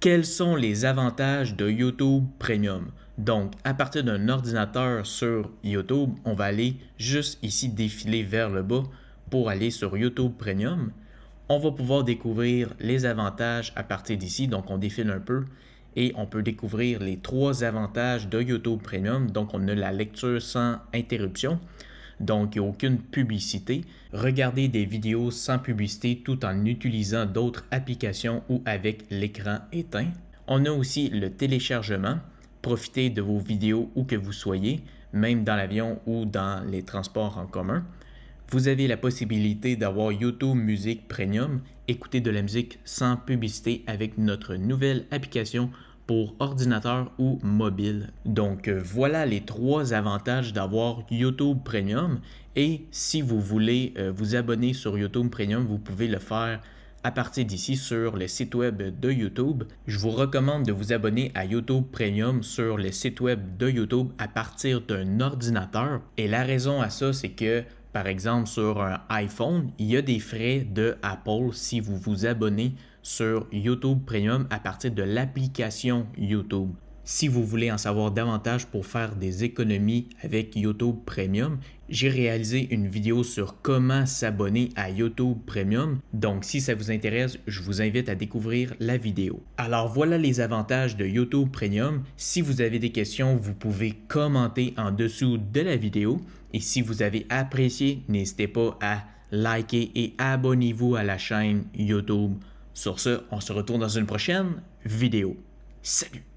quels sont les avantages de YouTube Premium. Donc, à partir d'un ordinateur sur YouTube, on va aller juste ici défiler vers le bas pour aller sur YouTube Premium. On va pouvoir découvrir les avantages à partir d'ici. Donc, on défile un peu et on peut découvrir les trois avantages de YouTube Premium. Donc, on a la lecture sans interruption donc aucune publicité. Regardez des vidéos sans publicité tout en utilisant d'autres applications ou avec l'écran éteint. On a aussi le téléchargement. Profitez de vos vidéos où que vous soyez, même dans l'avion ou dans les transports en commun. Vous avez la possibilité d'avoir YouTube Music Premium, Écoutez de la musique sans publicité avec notre nouvelle application pour ordinateur ou mobile. Donc euh, voilà les trois avantages d'avoir YouTube Premium et si vous voulez euh, vous abonner sur YouTube Premium, vous pouvez le faire à partir d'ici sur le site web de YouTube. Je vous recommande de vous abonner à YouTube Premium sur le site web de YouTube à partir d'un ordinateur. Et la raison à ça, c'est que par exemple sur un iPhone, il y a des frais de Apple si vous vous abonnez sur YouTube Premium à partir de l'application YouTube. Si vous voulez en savoir davantage pour faire des économies avec YouTube Premium, j'ai réalisé une vidéo sur comment s'abonner à YouTube Premium, donc si ça vous intéresse, je vous invite à découvrir la vidéo. Alors voilà les avantages de YouTube Premium. Si vous avez des questions, vous pouvez commenter en dessous de la vidéo et si vous avez apprécié, n'hésitez pas à liker et abonnez-vous à la chaîne YouTube sur ce, on se retrouve dans une prochaine vidéo. Salut